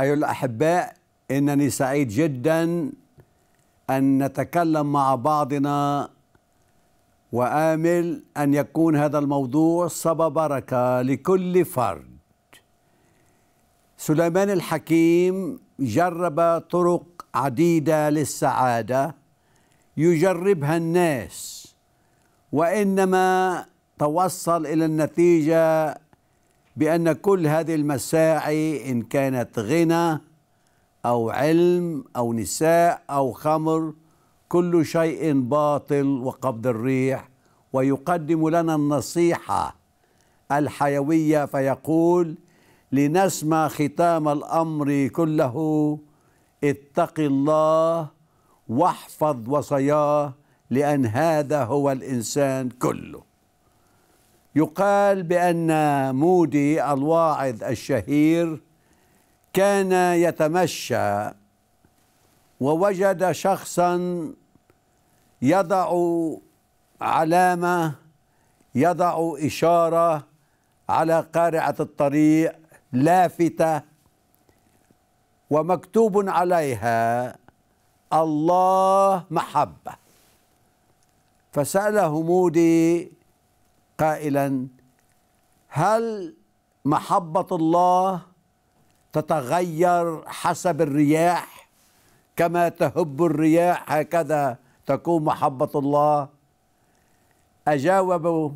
أيها الأحباء إنني سعيد جدا أن نتكلم مع بعضنا وآمل أن يكون هذا الموضوع سبب بركة لكل فرد سليمان الحكيم جرب طرق عديدة للسعادة يجربها الناس وإنما توصل إلى النتيجة بأن كل هذه المساعي إن كانت غنى أو علم أو نساء أو خمر كل شيء باطل وقبض الريح ويقدم لنا النصيحة الحيوية فيقول لنسمع ختام الأمر كله اتق الله واحفظ وصاياه لأن هذا هو الإنسان كله يقال بأن مودي الواعظ الشهير كان يتمشى ووجد شخصا يضع علامة يضع إشارة على قارعة الطريق لافتة ومكتوب عليها الله محبة فسأله مودي قائلا هل محبة الله تتغير حسب الرياح كما تهب الرياح هكذا تكون محبة الله أجاوبه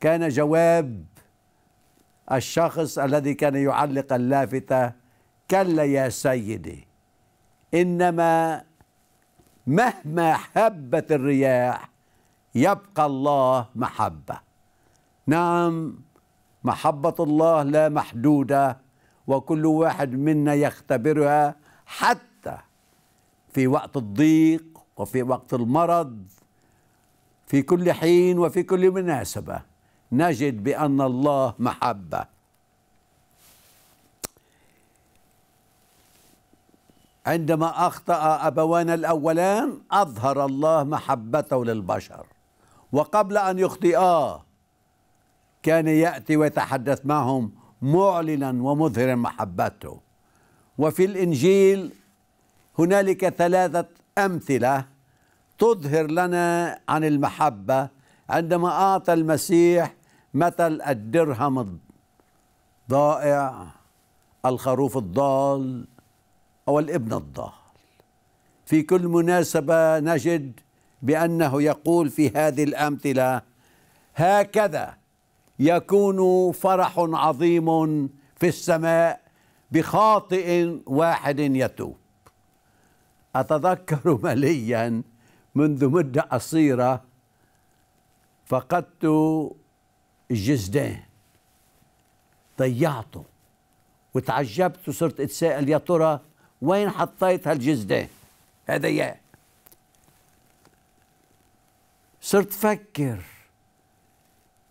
كان جواب الشخص الذي كان يعلق اللافتة كلا يا سيدي إنما مهما هبت الرياح يبقى الله محبه نعم محبة الله لا محدودة وكل واحد منا يختبرها حتى في وقت الضيق وفي وقت المرض في كل حين وفي كل مناسبة نجد بأن الله محبة عندما أخطأ أبوان الأولان أظهر الله محبته للبشر وقبل أن يخطئاه كان ياتي ويتحدث معهم معلنا ومظهرا محبته وفي الانجيل هنالك ثلاثه امثله تظهر لنا عن المحبه عندما اعطى المسيح مثل الدرهم الضائع الخروف الضال او الابن الضال في كل مناسبه نجد بانه يقول في هذه الامثله هكذا يكون فرح عظيم في السماء بخاطئ واحد يتوب اتذكر مليا منذ مده قصيره فقدت الجزدان ضيعته وتعجبت وصرت اتساءل يا ترى وين حطيت هالجزدان هذا يا صرت فكر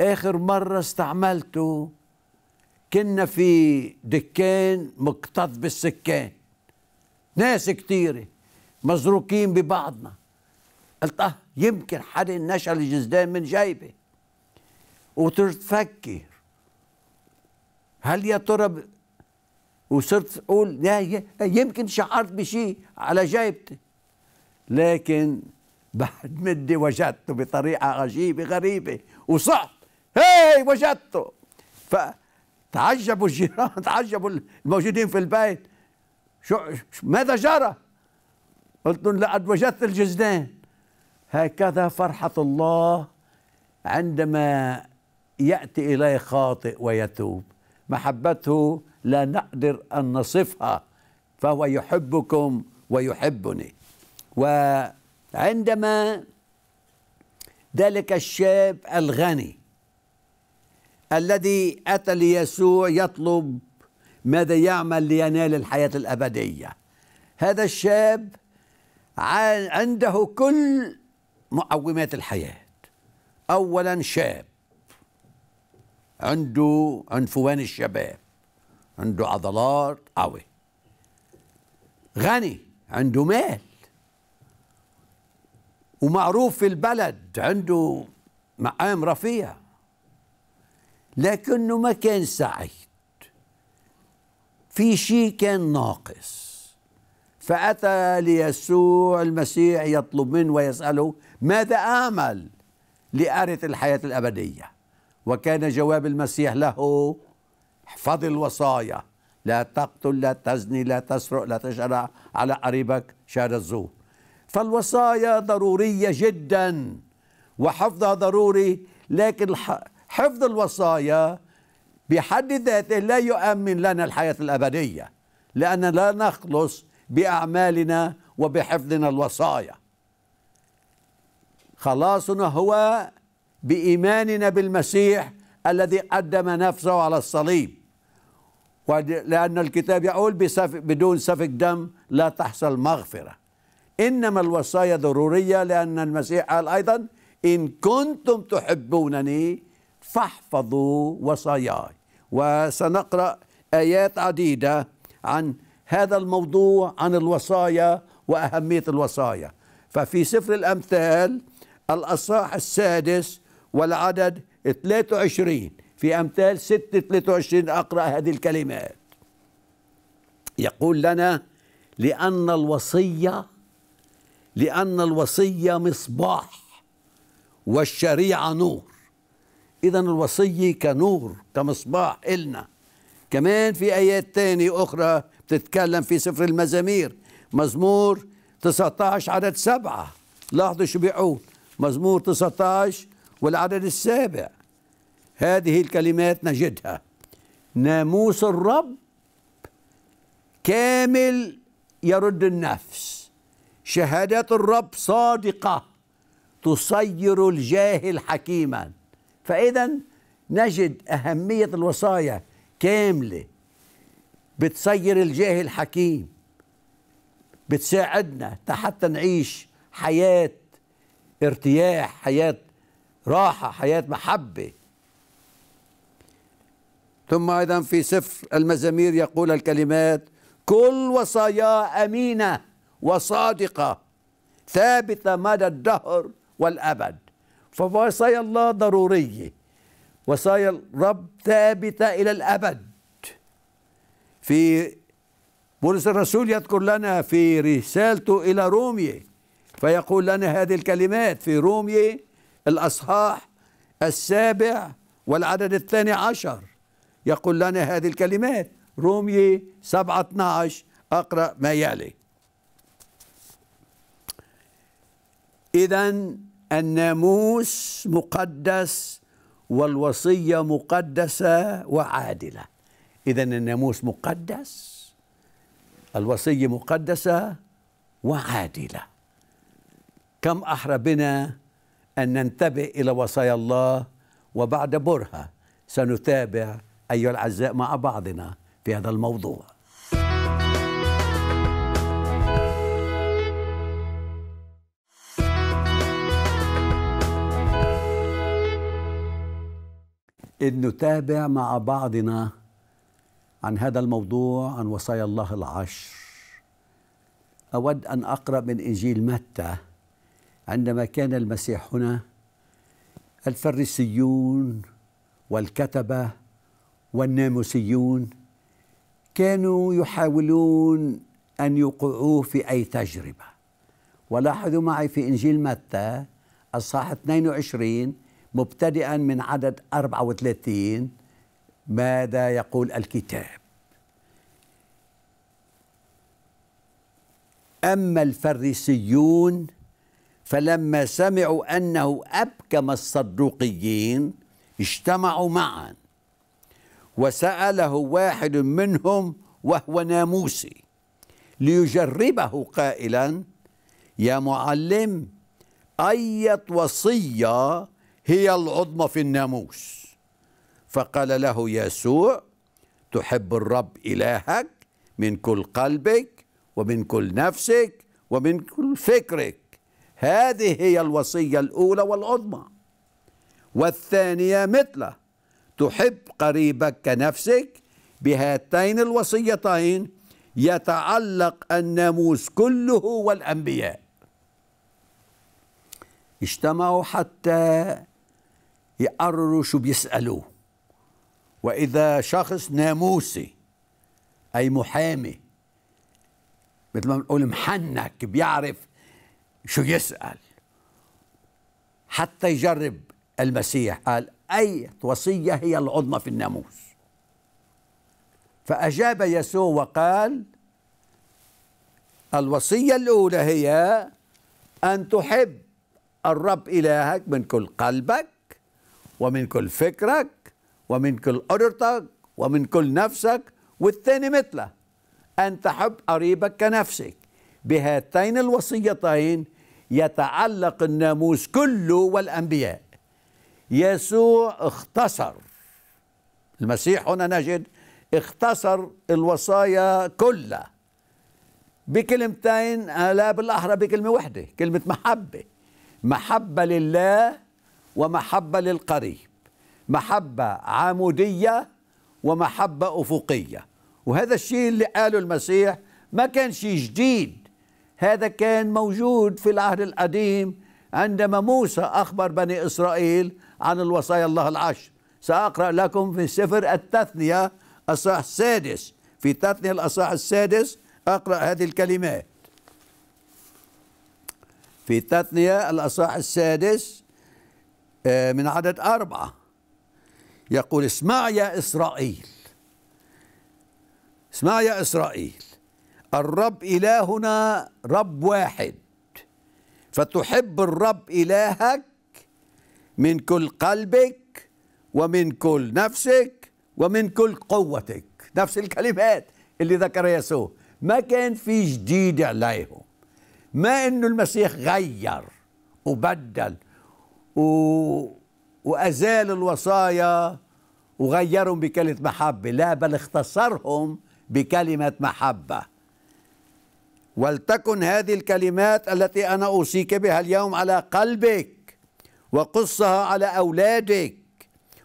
آخر مرة استعملته كنا في دكان مكتظ بالسكان ناس كتيرة مزروكين ببعضنا قلت اه يمكن حدا نشل الجزدان من جيبه وصرت فكر هل يا ترى وصرت اقول لا يمكن شعرت بشيء على جيبتي لكن بعد مدة وجدته بطريقة عجيبة غريبة وصحت هاي وجدته فتعجبوا الجيران تعجبوا الموجودين في البيت شو ماذا جرى قلت لهم لقد وجدت الجزدان هكذا فرحة الله عندما يأتي إليه خاطئ ويتوب محبته لا نقدر أن نصفها فهو يحبكم ويحبني وعندما ذلك الشاب الغني الذي أتى ليسوع يطلب ماذا يعمل لينال الحياة الأبدية هذا الشاب عنده كل مقومات الحياة أولا شاب عنده عنفوان الشباب عنده عضلات قوي غني عنده مال ومعروف في البلد عنده مقام رفيع لكنه ما كان سعيد في شيء كان ناقص فأتى ليسوع المسيح يطلب منه ويسأله ماذا أعمل لأرث الحياة الأبدية وكان جواب المسيح له احفظ الوصايا لا تقتل لا تزني لا تسرق لا تشرع على قريبك شهر الزور فالوصايا ضرورية جدا وحفظها ضروري لكن حفظ الوصايا بحد ذاته لا يؤمن لنا الحياة الأبدية لأن لا نخلص بأعمالنا وبحفظنا الوصايا خلاصنا هو بإيماننا بالمسيح الذي قدم نفسه على الصليب لأن الكتاب يقول بسفك بدون سفك دم لا تحصل مغفرة إنما الوصايا ضرورية لأن المسيح قال أيضا إن كنتم تحبونني فاحفظوا وصاياي وسنقرا ايات عديده عن هذا الموضوع عن الوصايا واهميه الوصايا ففي سفر الامثال الاصحاح السادس والعدد 23 في امثال 6 23 اقرا هذه الكلمات يقول لنا لان الوصيه لان الوصيه مصباح والشريعه نور إذا الوصية كنور كمصباح إلنا كمان في آيات تانية أخرى بتتكلم في سفر المزامير مزمور 19 عدد سبعة لاحظوا شو بيقول مزمور 19 والعدد السابع هذه الكلمات نجدها ناموس الرب كامل يرد النفس شهادات الرب صادقة تصير الجاهل حكيماً فإذا نجد أهمية الوصايا كاملة بتصير الجاه الحكيم بتساعدنا حتى نعيش حياة ارتياح حياة راحة حياة محبة ثم أيضا في سفر المزامير يقول الكلمات كل وصايا أمينة وصادقة ثابتة مدى الدهر والأبد فوصايا الله ضرورية وصايا الرب ثابتة إلى الأبد في بولس الرسول يذكر لنا في رسالته إلى رومية فيقول لنا هذه الكلمات في رومية الأصحاح السابع والعدد الثاني عشر يقول لنا هذه الكلمات رومية سبعة 12 أقرأ ما يلي إذا الناموس مقدس والوصية مقدسة وعادلة إذا الناموس مقدس الوصية مقدسة وعادلة كم أحرى بنا أن ننتبه إلى وصايا الله وبعد برهة سنتابع أيها الأعزاء مع بعضنا في هذا الموضوع أن نتابع مع بعضنا عن هذا الموضوع عن وصايا الله العشر أود أن أقرأ من إنجيل متى عندما كان المسيح هنا الفريسيون والكتبة والناموسيون كانوا يحاولون أن يوقعوه في أي تجربة ولاحظوا معي في إنجيل متى الصاحة 22 مبتدئا من عدد 34 ماذا يقول الكتاب أما الفريسيون فلما سمعوا أنه أبكم الصدوقيين اجتمعوا معا وسأله واحد منهم وهو ناموسي ليجربه قائلا يا معلم أية وصية هي العظمى في الناموس فقال له يسوع تحب الرب إلهك من كل قلبك ومن كل نفسك ومن كل فكرك هذه هي الوصية الأولى والعظمى والثانية مثله تحب قريبك كنفسك بهاتين الوصيتين يتعلق الناموس كله والأنبياء اجتمعوا حتى يقرروا شو بيسألوه وإذا شخص ناموسي أي محامي مثل ما بنقول محنك بيعرف شو يسأل حتى يجرب المسيح قال أي وصية هي العظمى في الناموس فأجاب يسوع وقال الوصية الأولى هي أن تحب الرب إلهك من كل قلبك ومن كل فكرك ومن كل قدرتك ومن كل نفسك والثاني مثله أن تحب قريبك كنفسك بهاتين الوصيتين يتعلق الناموس كله والأنبياء يسوع اختصر المسيح هنا نجد اختصر الوصايا كلها بكلمتين آه، لا بالأحرى بكلمة واحدة كلمة محبة محبة لله ومحبة للقريب محبة عمودية ومحبة أفقية وهذا الشيء اللي قاله المسيح ما كان شيء جديد هذا كان موجود في العهد القديم عندما موسى أخبر بني إسرائيل عن الوصايا الله العشر سأقرأ لكم في سفر التثنية أصح السادس في تثنية الأصح السادس أقرأ هذه الكلمات في تثنية الأصح السادس آه، من عدد أربعة يقول اسمع يا إسرائيل اسمع يا إسرائيل الرب إلهنا رب واحد فتحب الرب إلهك من كل قلبك ومن كل نفسك ومن كل قوتك نفس الكلمات اللي ذكرها يسوع ما كان في جديد عليهم ما انه المسيح غير وبدل و... وأزال الوصايا وغيرهم بكلمة محبة لا بل اختصرهم بكلمة محبة ولتكن هذه الكلمات التي أنا أوصيك بها اليوم على قلبك وقصها على أولادك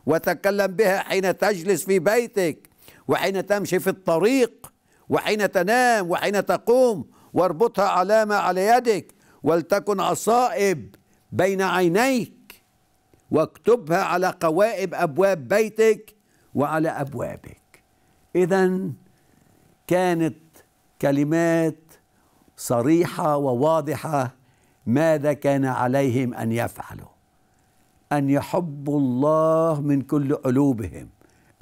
وتكلم بها حين تجلس في بيتك وحين تمشي في الطريق وحين تنام وحين تقوم واربطها علامة على يدك ولتكن عصائب بين عينيك واكتبها على قوائب ابواب بيتك وعلى ابوابك اذا كانت كلمات صريحه وواضحه ماذا كان عليهم ان يفعلوا ان يحبوا الله من كل قلوبهم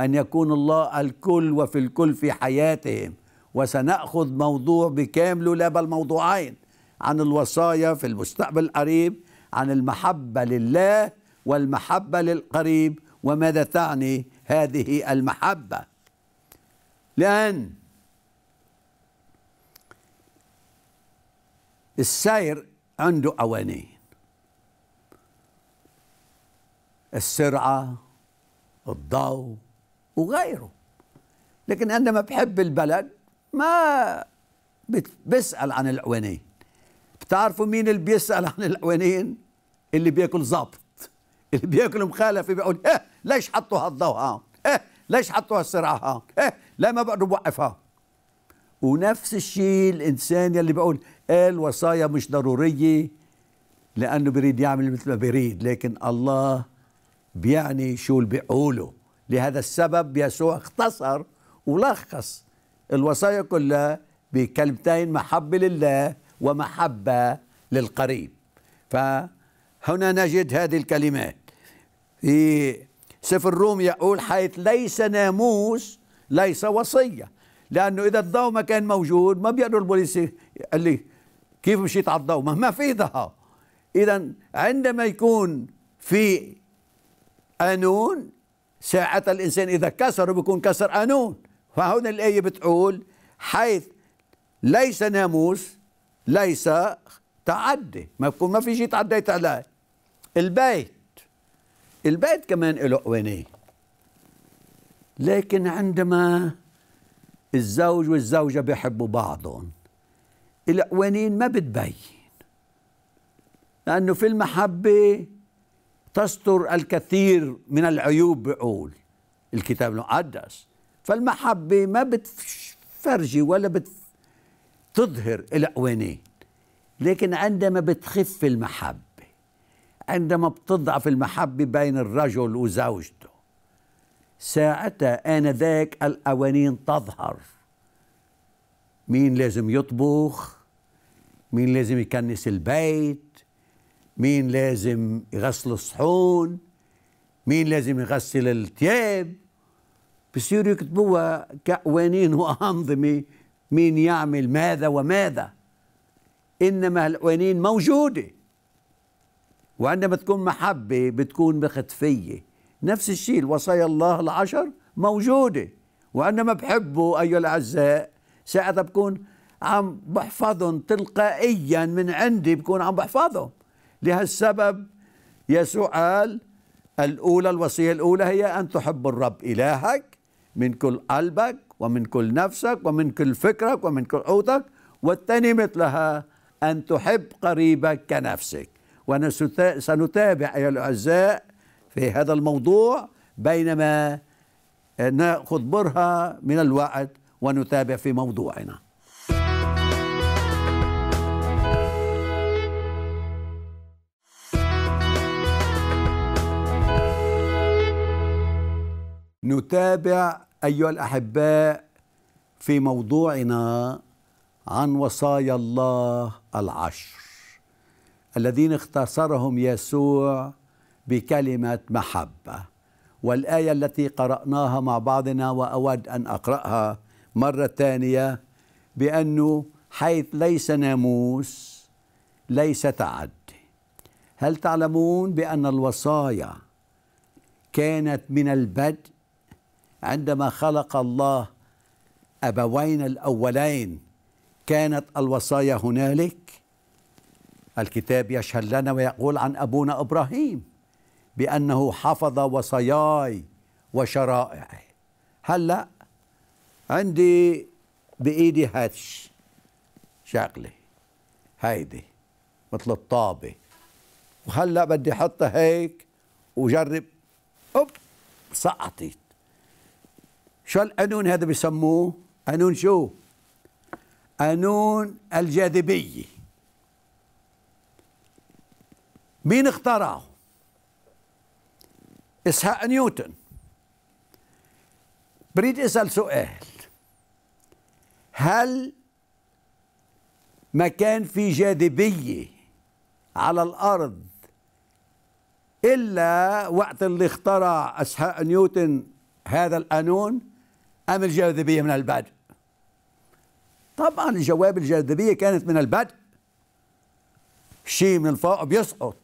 ان يكون الله الكل وفي الكل في حياتهم وسناخذ موضوع بكامله لا بل موضوعين عن الوصايا في المستقبل القريب عن المحبه لله والمحبة للقريب وماذا تعني هذه المحبة لأن السير عنده قوانين السرعة الضوء وغيره لكن عندما بحب البلد ما بسأل عن العوانين بتعرفوا مين اللي بيسأل عن العوانين اللي بياكل ظبط اللي بياكلوا مخالفه بيقول ايه ليش حطوا هالضوء هون ايه ليش حطوا هالسرعه هون ايه لا ما بقدر بوقف هون ونفس الشيء الانسان يلي بيقول ايه الوصايا مش ضروريه لانه بيريد يعمل مثل ما بيريد لكن الله بيعني شو اللي بيقوله لهذا السبب يسوع اختصر ولخص الوصايا كلها بكلمتين محبه لله ومحبه للقريب ف هنا نجد هذه الكلمات في سفر الروم يقول حيث ليس ناموس ليس وصية لأنه إذا الضوء ما كان موجود ما بيقدر البوليس قال لي كيف مشيت على الضوء ما في ضوء إذا عندما يكون في قانون ساعة الإنسان إذا كسر بيكون كسر قانون فهنا الآية بتقول حيث ليس ناموس ليس تعدي ما بكون ما في شيء تعديت عليه البيت البيت كمان له قوانين لكن عندما الزوج والزوجة بيحبوا بعضهم القوانين ما بتبين لأنه في المحبة تستر الكثير من العيوب بيقول الكتاب المقدس فالمحبة ما بتفرجي ولا بتظهر القوانين لكن عندما بتخف المحبة عندما بتضعف المحبة بين الرجل وزوجته ساعتها آنذاك القوانين تظهر مين لازم يطبخ مين لازم يكنس البيت مين لازم يغسل الصحون مين لازم يغسل الثياب بصيروا يكتبوها كقوانين وأنظمة مين يعمل ماذا وماذا إنما القوانين موجوده وعندما تكون محبة بتكون مختفية نفس الشيء الوصايا الله العشر موجودة وعندما بحبه أيها الأعزاء ساعتها بكون عم بحفظهم تلقائيا من عندي بكون عم بحفظهم لهالسبب يسوع قال الأولى الوصية الأولى هي أن تحب الرب إلهك من كل قلبك ومن كل نفسك ومن كل فكرك ومن كل قوتك والثاني مثلها أن تحب قريبك كنفسك وسنتابع أيها الأعزاء في هذا الموضوع بينما آه، ناخذ برهة من الوعد ونتابع في موضوعنا نتابع أيها الأحباء في موضوعنا عن وصايا الله العشر الذين اختصرهم يسوع بكلمة محبة والآية التي قرأناها مع بعضنا وأود أن أقرأها مرة ثانية بأنه حيث ليس ناموس ليس تعدي هل تعلمون بأن الوصايا كانت من البدء عندما خلق الله أبوين الأولين كانت الوصايا هنالك الكتاب يشهد لنا ويقول عن أبونا إبراهيم بأنه حفظ وصاياي وشرائعي هلا عندي بإيدي هاتش شغلة هيدي مثل الطابة وهلا بدي احطها هيك وجرب اوب سقطت شو القانون هذا بسموه قانون شو قانون الجاذبيه مين اخترعه اسحاق نيوتن بريد اسال سؤال هل ما كان في جاذبيه على الارض الا وقت اللي اخترع اسحاق نيوتن هذا القانون ام الجاذبيه من البدء طبعا الجواب الجاذبيه كانت من البدء شيء من فوق بيسقط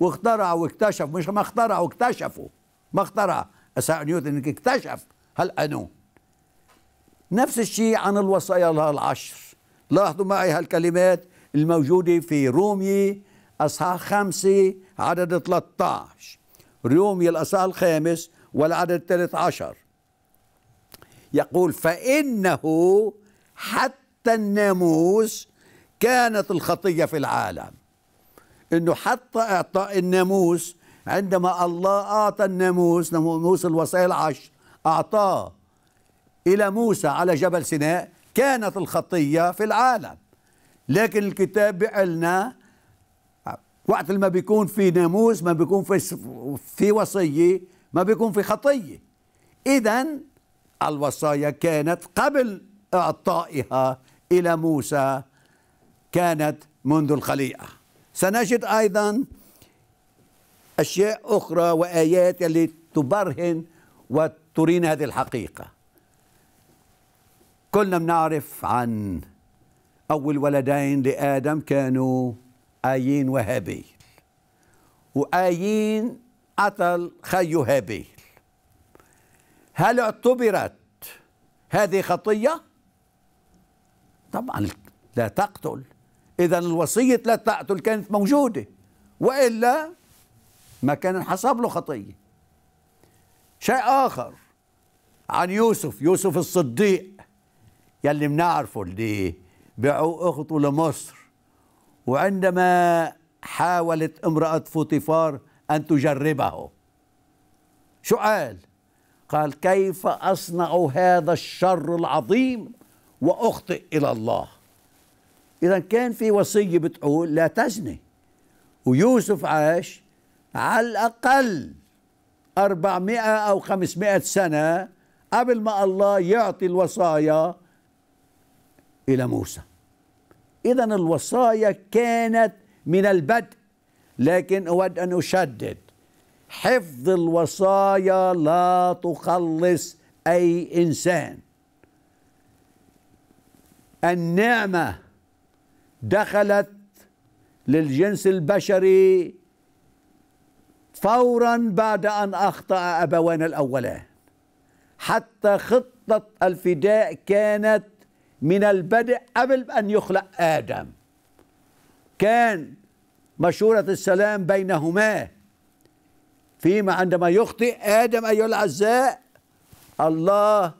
واخترع واكتشف مش ما اخترع واكتشفوا ما اخترع نيوتن اكتشف هالقانون نفس الشيء عن الوصايا العشر لاحظوا معي هالكلمات الموجودة في رومي أصحاح خمسة عدد 13 رومي الأصحاح الخامس والعدد الثالث عشر يقول فإنه حتى الناموس كانت الخطية في العالم انه حتى اعطاء الناموس عندما الله اعطى الناموس ناموس الوصايا العشر اعطاه الى موسى على جبل سيناء كانت الخطيه في العالم لكن الكتاب بيقلنا وقت ما بيكون في ناموس ما بيكون في في وصيه ما بيكون في خطيه اذا الوصايا كانت قبل اعطائها الى موسى كانت منذ الخليقه سنجد أيضا أشياء أخرى وآيات اللي تبرهن وترينا هذه الحقيقة كلنا بنعرف عن أول ولدين لآدم كانوا آيين وهابيل وآيين قتل خيه هابيل هل اعتبرت هذه خطية؟ طبعا لا تقتل إذا الوصية لا تقتل كانت موجودة وإلا ما كان انحسب له خطية شيء آخر عن يوسف يوسف الصديق يلي بنعرفه اللي بيعوا أخته لمصر وعندما حاولت امرأة فوطيفار أن تجربه شو قال؟ قال كيف أصنع هذا الشر العظيم وأخطئ إلى الله إذا كان في وصية بتقول لا تزني ويوسف عاش على الأقل 400 أو 500 سنة قبل ما الله يعطي الوصايا إلى موسى إذا الوصايا كانت من البدء لكن أود أن أشدد حفظ الوصايا لا تخلص أي إنسان النعمة دخلت للجنس البشري فورا بعد أن أخطأ أبوان الأولان حتى خطة الفداء كانت من البدء قبل أن يخلق آدم كان مشورة السلام بينهما فيما عندما يخطئ آدم أيها الأعزاء الله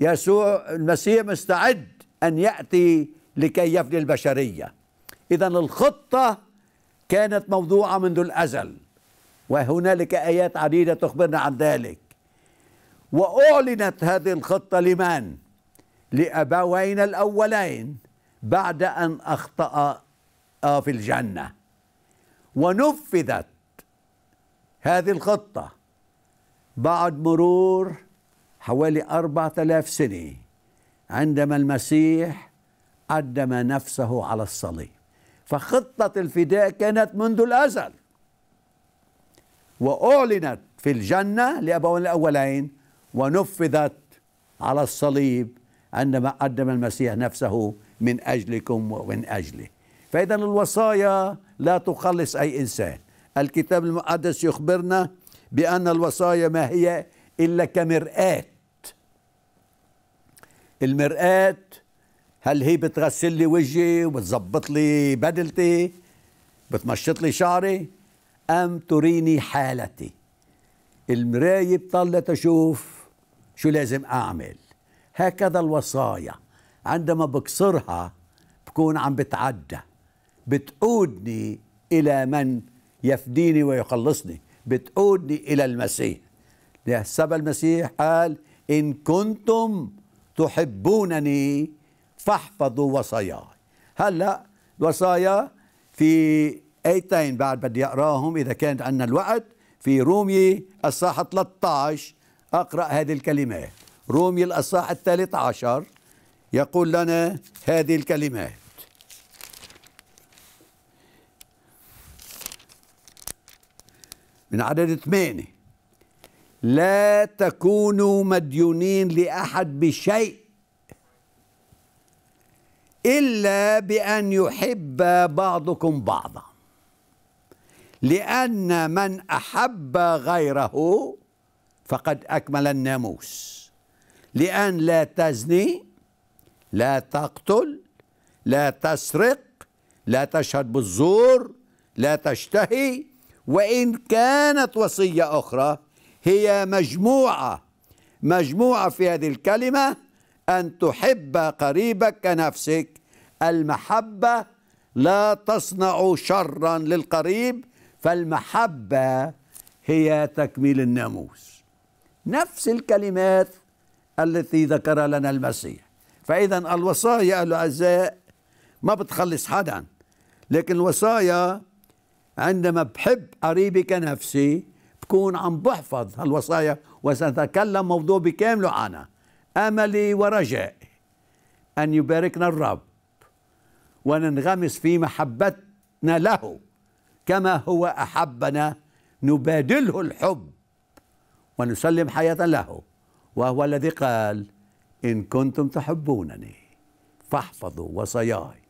يسوع المسيح مستعد أن يأتي لكي يفني البشرية إذا الخطة كانت موضوعة منذ الأزل وهنالك آيات عديدة تخبرنا عن ذلك وأعلنت هذه الخطة لمن؟ لأبوين الأولين بعد أن أخطأ آه في الجنة ونفذت هذه الخطة بعد مرور حوالي أربعة آلاف سنة عندما المسيح قدم نفسه على الصليب فخطة الفداء كانت منذ الأزل وأعلنت في الجنة لأبوين الأولين ونفذت على الصليب عندما قدم المسيح نفسه من أجلكم ومن أجله فإذا الوصايا لا تخلص أي إنسان الكتاب المقدس يخبرنا بأن الوصايا ما هي إلا كمرآة المرآة هل هي بتغسل لي وجهي وبتظبط لي بدلتي بتمشط لي شعري أم تريني حالتي المراية بطلة تشوف شو لازم أعمل هكذا الوصايا عندما بكسرها بكون عم بتعدى بتقودني إلى من يفديني ويخلصني بتقودني إلى المسيح لسبب المسيح قال إن كنتم تحبونني فاحفظوا وصاياي هلا الوصايا في ايتين بعد بدي اقراهم اذا كان عندنا الوقت في رومية الصاحة 13 اقرا هذه الكلمات رومية الاصحاح الثالث عشر يقول لنا هذه الكلمات من عدد ثمانية لا تكونوا مديونين لأحد بشيء إلا بأن يحب بعضكم بعضا لأن من أحب غيره فقد أكمل الناموس لأن لا تزني لا تقتل لا تسرق لا تشهد بالزور لا تشتهي وإن كانت وصية أخرى هي مجموعة مجموعة في هذه الكلمة أن تحب قريبك كنفسك المحبة لا تصنع شرا للقريب فالمحبة هي تكميل الناموس نفس الكلمات التي ذكر لنا المسيح فإذا الوصايا الأعزاء ما بتخلص حدا لكن الوصايا عندما بحب قريبي كنفسي بكون عم بحفظ هالوصايا وسنتكلم موضوع بكامله عنها املي ورجائي ان يباركنا الرب وننغمس في محبتنا له كما هو احبنا نبادله الحب ونسلم حياه له وهو الذي قال ان كنتم تحبونني فاحفظوا وصاياي